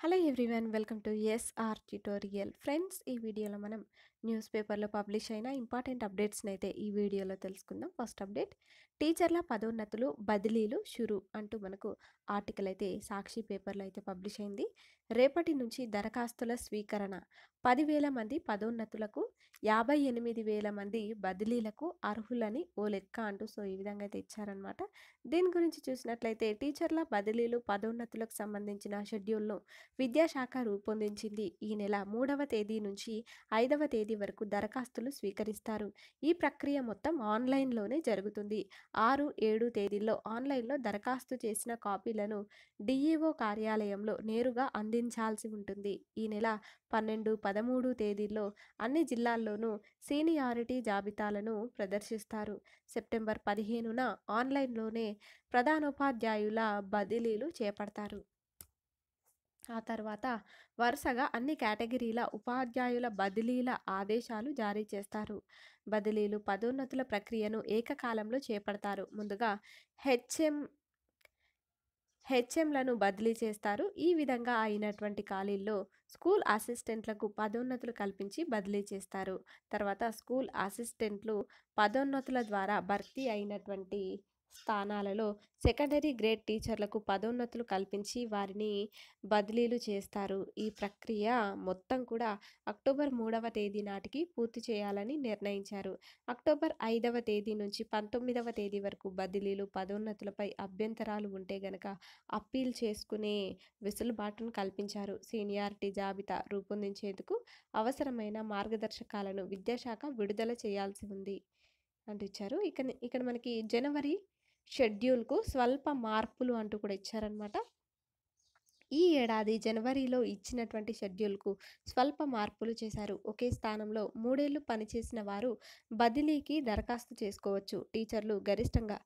hello everyone welcome to SR tutorial friends ఈ వీడియోలో మనం న్యూస్ పేపర్లో పబ్లిష్ అయిన ఇంపార్టెంట్ అప్డేట్స్ని అయితే ఈ వీడియోలో తెలుసుకుందాం ఫస్ట్ అప్డేట్ టీచర్ల పదోన్నతులు బదిలీలు షురు అంటూ మనకు ఆర్టికల్ అయితే సాక్షి పేపర్లో అయితే పబ్లిష్ అయింది రేపటి నుంచి దరఖాస్తుల స్వీకరణ పదివేల మంది పదోన్నతులకు యాభై ఎనిమిది వేల మంది బదిలీలకు అర్హులని ఓ లెక్క అంటూ సో ఈ విధంగా అయితే ఇచ్చారనమాట దీని గురించి చూసినట్లయితే టీచర్ల బదిలీలు పదోన్నతులకు సంబంధించిన షెడ్యూల్ను విద్యాశాఖ రూపొందించింది ఈ నెల మూడవ తేదీ నుంచి ఐదవ తేదీ తేదీ వరకు దరఖాస్తులు స్వీకరిస్తారు ఈ ప్రక్రియ మొత్తం ఆన్లైన్లోనే జరుగుతుంది ఆరు ఏడు తేదీల్లో ఆన్లైన్లో దరఖాస్తు చేసిన కాపీలను డిఈఓ కార్యాలయంలో నేరుగా అందించాల్సి ఉంటుంది ఈ నెల పన్నెండు పదమూడు తేదీల్లో అన్ని జిల్లాల్లోనూ సీనియారిటీ జాబితాలను ప్రదర్శిస్తారు సెప్టెంబర్ పదిహేనున ఆన్లైన్లోనే ప్రధానోపాధ్యాయుల బదిలీలు చేపడతారు ఆ తర్వాత వరుసగా అన్ని కేటగిరీల ఉపాధ్యాయుల బదిలీల ఆదేశాలు జారీ చేస్తారు బదిలీలు పదోన్నతుల ప్రక్రియను ఏకకాలంలో చేపడతారు ముందుగా హెచ్ఎం హెచ్ఎంలను బదిలీ చేస్తారు ఈ విధంగా అయినటువంటి ఖాళీల్లో స్కూల్ అసిస్టెంట్లకు పదోన్నతులు కల్పించి బదిలీ చేస్తారు తర్వాత స్కూల్ అసిస్టెంట్లు పదోన్నతుల ద్వారా భర్తీ అయినటువంటి స్థానాలలో సెకండరీ గ్రేడ్ టీచర్లకు పదోన్నతులు కల్పించి వారిని బదిలీలు చేస్తారు ఈ ప్రక్రియ మొత్తం కూడా అక్టోబర్ మూడవ తేదీ నాటికి పూర్తి చేయాలని నిర్ణయించారు అక్టోబర్ ఐదవ తేదీ నుంచి పంతొమ్మిదవ తేదీ వరకు బదిలీలు పదోన్నతులపై అభ్యంతరాలు ఉంటే గనక అప్పీల్ చేసుకునే వెసులుబాటును కల్పించారు సీనియారిటీ జాబితా రూపొందించేందుకు అవసరమైన మార్గదర్శకాలను విద్యాశాఖ విడుదల చేయాల్సి ఉంది అంటూ ఇచ్చారు ఇక్కడ ఇక్కడ మనకి జనవరి షెడ్యూల్కు స్వల్ప మార్పులు అంటూ కూడా ఇచ్చారనమాట ఈ ఏడాది జనవరిలో ఇచ్చినటువంటి షెడ్యూల్కు స్వల్ప మార్పులు చేశారు ఒకే స్థానంలో మూడేళ్లు పనిచేసిన వారు బదిలీకి దరఖాస్తు చేసుకోవచ్చు టీచర్లు గరిష్టంగా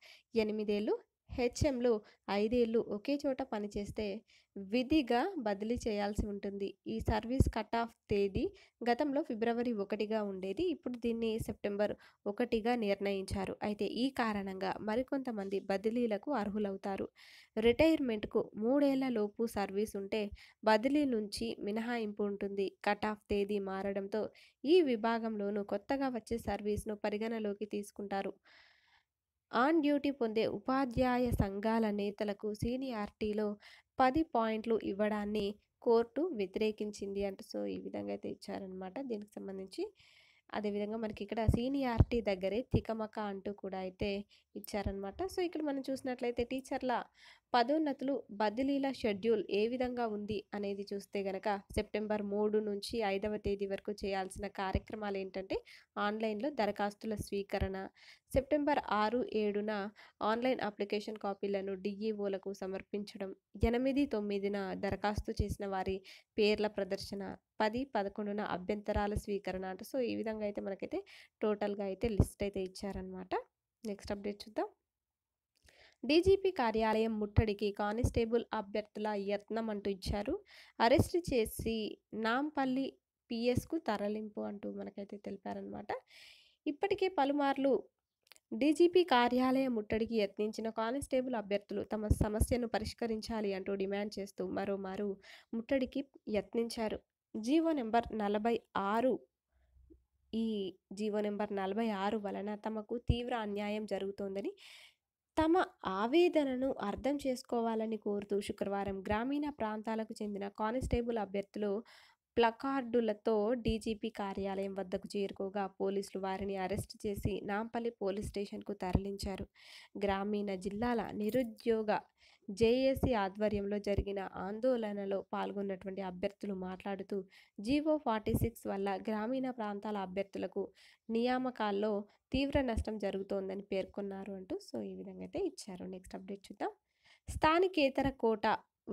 ఎనిమిదేళ్లు హెచ్ఎంలు ఐదేళ్లు ఒకే చోట పనిచేస్తే విధిగా బదిలీ చేయాల్సి ఉంటుంది ఈ సర్వీస్ కట్ ఆఫ్ తేదీ గతంలో ఫిబ్రవరి ఒకటిగా ఉండేది ఇప్పుడు దీన్ని సెప్టెంబర్ ఒకటిగా నిర్ణయించారు అయితే ఈ కారణంగా మరికొంతమంది బదిలీలకు అర్హులవుతారు రిటైర్మెంట్కు మూడేళ్ల లోపు సర్వీస్ ఉంటే బదిలీ నుంచి మినహాయింపు ఉంటుంది కట్ ఆఫ్ తేదీ మారడంతో ఈ విభాగంలోనూ కొత్తగా వచ్చే సర్వీస్ను పరిగణలోకి తీసుకుంటారు ఆన్ డ్యూటీ పొందే ఉపాధ్యాయ సంఘాల నేతలకు సీనియారిటీలో పది పాయింట్లు ఇవ్వడాన్ని కోర్టు వ్యతిరేకించింది అంట సో ఈ విధంగా అయితే ఇచ్చారనమాట దీనికి సంబంధించి అదేవిధంగా మనకి ఇక్కడ సీనియారిటీ దగ్గరే తికమక అంటూ కూడా అయితే ఇచ్చారనమాట సో ఇక్కడ మనం చూసినట్లయితే టీచర్ల పదోన్నతులు బదిలీల షెడ్యూల్ ఏ విధంగా ఉంది అనేది చూస్తే గనక సెప్టెంబర్ మూడు నుంచి ఐదవ తేదీ వరకు చేయాల్సిన కార్యక్రమాలు ఏంటంటే ఆన్లైన్లో దరఖాస్తుల స్వీకరణ సెప్టెంబర్ ఆరు ఏడున ఆన్లైన్ అప్లికేషన్ కాపీలను డిఈఓలకు సమర్పించడం ఎనిమిది తొమ్మిదిన దరఖాస్తు చేసిన వారి పేర్ల ప్రదర్శన పది పదకొండున అభ్యంతరాల స్వీకరణ అంటే సో ఈ విధంగా అయితే మనకైతే టోటల్గా అయితే లిస్ట్ అయితే ఇచ్చారనమాట నెక్స్ట్ అప్డేట్ చూద్దాం డీజీపీ కార్యాలయం ముట్టడికి కానిస్టేబుల్ అభ్యర్థుల యత్నం అంటూ ఇచ్చారు అరెస్ట్ చేసి నాంపల్లి పిఎస్కు తరలింపు అంటూ మనకైతే తెలిపారనమాట ఇప్పటికే పలుమార్లు డీజీపీ కార్యాలయం ముట్టడికి యత్నించిన కానిస్టేబుల్ అభ్యర్థులు తమ సమస్యను పరిష్కరించాలి అంటూ డిమాండ్ చేస్తూ మరోమారు ముట్టడికి యత్నించారు జీవో నెంబర్ నలభై ఆరు ఈ జీవో నెంబర్ నలభై ఆరు వలన తమకు తీవ్ర అన్యాయం జరుగుతోందని తమ ఆవేదనను అర్థం చేసుకోవాలని కోరుతూ శుక్రవారం గ్రామీణ ప్రాంతాలకు చెందిన కానిస్టేబుల్ అభ్యర్థులు ప్లకార్డులతో డీజీపీ కార్యాలయం వద్దకు చేరుకోగా పోలీసులు వారిని అరెస్ట్ చేసి నాంపల్లి పోలీస్ స్టేషన్కు తరలించారు గ్రామీణ జిల్లాల నిరుద్యోగ జేఏసీ ఆధ్వర్యంలో జరిగిన ఆందోళనలో పాల్గొన్నటువంటి అభ్యర్థులు మాట్లాడుతూ జీవో ఫార్టీ సిక్స్ వల్ల గ్రామీణ ప్రాంతాల అభ్యర్థులకు నియామకాల్లో తీవ్ర నష్టం జరుగుతోందని పేర్కొన్నారు అంటూ సో ఈ విధంగా అయితే ఇచ్చారు నెక్స్ట్ అప్డేట్ చూద్దాం స్థానికేతర కోట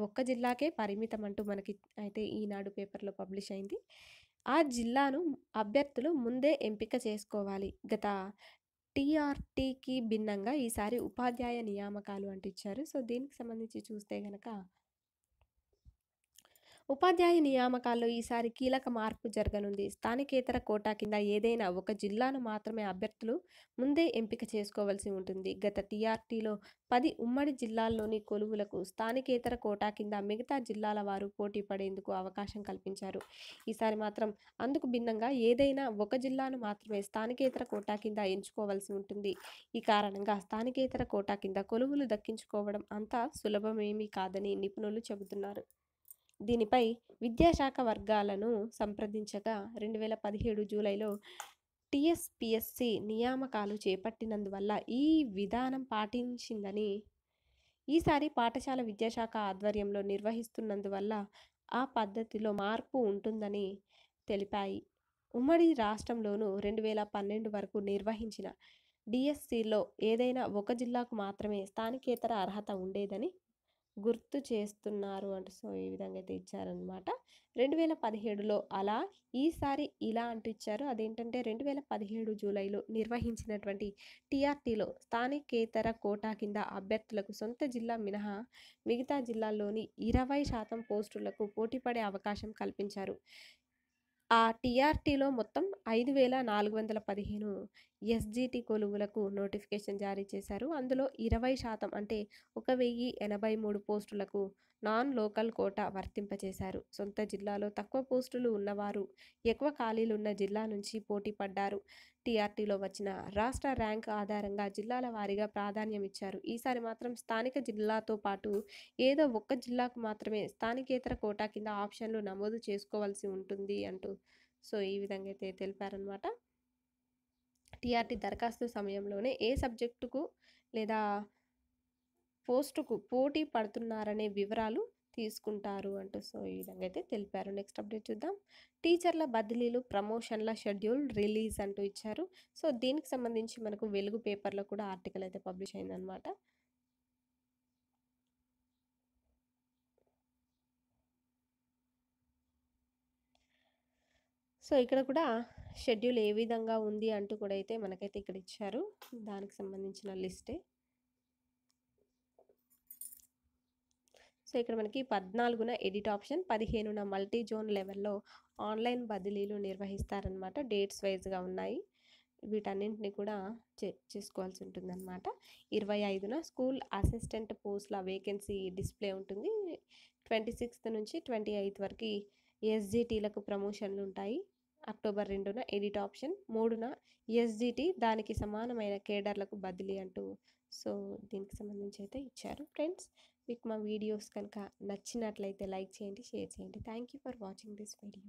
ఒక్క జిల్లాకే పరిమితం అంటూ మనకి అయితే ఈనాడు పేపర్లో పబ్లిష్ అయింది ఆ జిల్లాను అభ్యర్థులు ముందే ఎంపిక చేసుకోవాలి గత టీఆర్టీకి భిన్నంగా ఈసారి ఉపాధ్యాయ నియామకాలు అంటించారు సో దీనికి సంబంధించి చూస్తే కనుక ఉపాధ్యాయ నియామకాల్లో ఈసారి కీలక మార్పు జరగనుంది స్థానికేతర కోటా కింద ఏదైనా ఒక జిల్లాను మాత్రమే అభ్యర్థులు ముందే ఎంపిక చేసుకోవాల్సి ఉంటుంది గత టీఆర్టీలో పది ఉమ్మడి జిల్లాల్లోని కొలువులకు స్థానికేతర కోటా కింద మిగతా జిల్లాల వారు పోటీ పడేందుకు అవకాశం కల్పించారు ఈసారి మాత్రం అందుకు భిన్నంగా ఏదైనా ఒక జిల్లాను మాత్రమే స్థానికేతర కోటా కింద ఎంచుకోవాల్సి ఉంటుంది ఈ కారణంగా స్థానికేతర కోటా కింద కొలువులు దక్కించుకోవడం అంతా సులభమేమీ కాదని నిపుణులు చెబుతున్నారు దీనిపై విద్యాశాఖ వర్గాలను సంప్రదించగా రెండు వేల పదిహేడు జూలైలో టిఎస్పిఎస్సి నియామకాలు చేపట్టినందువల్ల ఈ విధానం పాటించిందని ఈసారి పాఠశాల విద్యాశాఖ ఆధ్వర్యంలో నిర్వహిస్తున్నందువల్ల ఆ పద్ధతిలో మార్పు ఉంటుందని తెలిపాయి ఉమ్మడి రాష్ట్రంలోనూ రెండు వేల పన్నెండు వరకు నిర్వహించిన డిఎస్సిలో ఏదైనా ఒక జిల్లాకు మాత్రమే స్థానికేతర అర్హత ఉండేదని గుర్తు చేస్తున్నారు అంటే సో ఈ విధంగా అయితే ఇచ్చారనమాట రెండు వేల పదిహేడులో అలా ఈసారి ఇలా అంటూ ఇచ్చారు అదేంటంటే రెండు వేల పదిహేడు జూలైలో నిర్వహించినటువంటి టీఆర్టీలో స్థానికేతర కోటా కింద అభ్యర్థులకు సొంత జిల్లా మినహా మిగతా జిల్లాల్లోని ఇరవై శాతం పోస్టులకు పోటీపడే అవకాశం కల్పించారు ఆ టీఆర్టీలో మొత్తం ఐదు వేల నాలుగు వందల పదిహేను ఎస్జీటీ కొలువులకు నోటిఫికేషన్ జారీ చేశారు అందులో ఇరవై శాతం అంటే ఒక వెయ్యి ఎనభై మూడు పోస్టులకు నాన్ లోకల్ కోటా వర్తింపచేశారు సొంత జిల్లాలో తక్కువ పోస్టులు ఉన్నవారు ఎక్కువ ఖాళీలున్న జిల్లా నుంచి పోటీ పడ్డారు టీఆర్టీలో వచ్చిన రాష్ట్ర ర్యాంక్ ఆధారంగా జిల్లాల వారీగా ప్రాధాన్యం ఇచ్చారు ఈసారి మాత్రం స్థానిక జిల్లాతో పాటు ఏదో ఒక్క జిల్లాకు మాత్రమే స్థానికేతర కోటా కింద ఆప్షన్లు నమోదు చేసుకోవాల్సి ఉంటుంది అంటూ సో ఈ విధంగా అయితే తెలిపారనమాట టీఆర్టీ దరఖాస్తు సమయంలోనే ఏ సబ్జెక్టుకు లేదా పోస్టుకు పోటీ పడుతున్నారనే వివరాలు తీసుకుంటారు అంటూ సో ఈ విధంగా అయితే తెలిపారు నెక్స్ట్ అప్డేట్ చూద్దాం టీచర్ల బదిలీలు ప్రమోషన్ల షెడ్యూల్ రిలీజ్ అంటూ ఇచ్చారు సో దీనికి సంబంధించి మనకు వెలుగు పేపర్లో కూడా ఆర్టికల్ అయితే పబ్లిష్ అయిందనమాట సో ఇక్కడ కూడా షెడ్యూల్ ఏ విధంగా ఉంది అంటూ కూడా అయితే మనకైతే ఇక్కడ ఇచ్చారు దానికి సంబంధించిన లిస్టే సో ఇక్కడ మనకి పద్నాలుగున ఎడిట్ ఆప్షన్ పదిహేనున మల్టీ జోన్ లెవెల్లో ఆన్లైన్ బదిలీలు నిర్వహిస్తారనమాట డేట్స్ వైజ్గా ఉన్నాయి వీటన్నింటినీ కూడా చే చేసుకోవాల్సి ఉంటుందన్నమాట ఇరవై ఐదున స్కూల్ అసిస్టెంట్ పోస్ట్ల వేకెన్సీ డిస్ప్లే ఉంటుంది ట్వంటీ సిక్స్త్ నుంచి ట్వంటీ ఎయిత్ వరకు ఎస్జిటీలకు ప్రమోషన్లు ఉంటాయి అక్టోబర్ రెండున ఎడిట్ ఆప్షన్ మూడున ఎస్జిటి దానికి సమానమైన కేడర్లకు బదిలీ అంటూ సో దీనికి సంబంధించి అయితే ఇచ్చారు ఫ్రెండ్స్ మీకు మా వీడియోస్ కనుక నచ్చినట్లయితే లైక్ చేయండి షేర్ చేయండి thank you for watching this video